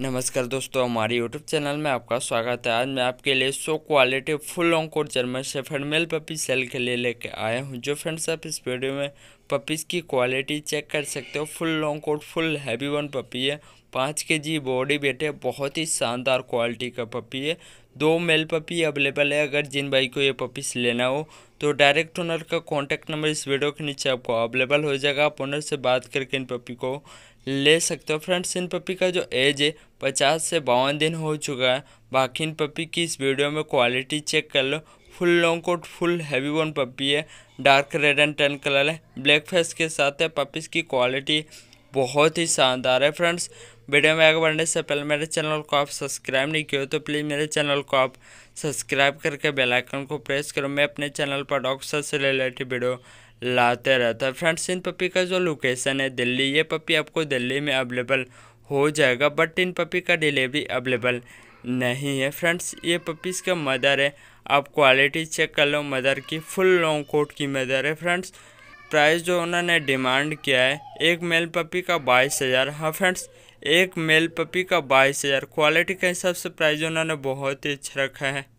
नमस्कार दोस्तों हमारे यूट्यूब चैनल में आपका स्वागत है आज मैं आपके लिए show quality full long coat German shepherd male puppy sale के लिए लेके आया हूँ जो फ्रेंड्स आप इस वीडियो में पपीज़ की क्वालिटी चेक कर सकते हो full long coat full heavy bone puppy है पाँच के जी बॉडी वेट है बहुत ही शानदार क्वालिटी का पपी है दो मेल पपी अवेलेबल है अगर जिन भाई को ये पपीस लेना हो तो डायरेक्ट ओनर का कॉन्टैक्ट नंबर इस वीडियो के नीचे आपको अवेलेबल हो जाएगा आप ओनर से बात करके इन पपी को ले सकते हो फ्रेंड्स इन पपी का जो एज है पचास से बावन दिन हो चुका है बाकी इन पपी की इस वीडियो में क्वालिटी चेक कर लो full long coat full heavy bone puppy है dark red and tan colour है ब्लैक फेस के साथ है पपीज़ की क्वालिटी बहुत ही शानदार है फ्रेंड्स वीडियो में आगे बढ़ने से पहले मेरे चैनल को आप सब्सक्राइब नहीं किए तो प्लीज़ मेरे चैनल को आप सब्सक्राइब करके बेल आइकन को प्रेस करो मैं अपने चैनल पर डॉक्टर से रिलेटेड वीडियो लाते रहता है फ्रेंड्स इन पपी का जो लोकेशन है दिल्ली ये पपी आपको दिल्ली में अवेलेबल हो जाएगा बट इन पपी का डिलीवरी अवेलेबल नहीं है फ्रेंड्स ये पपीज़ का मदर है आप क्वालिटी चेक कर लो मदर की फुल लॉन्ग कोट की मदर है फ्रेंड्स प्राइस जो उन्होंने डिमांड किया है एक मेल पपी का बाईस हज़ार हाँ फ्रेंड्स एक मेल पपी का बाईस हज़ार क्वालिटी के हिसाब से प्राइस उन्होंने बहुत ही अच्छा रखा है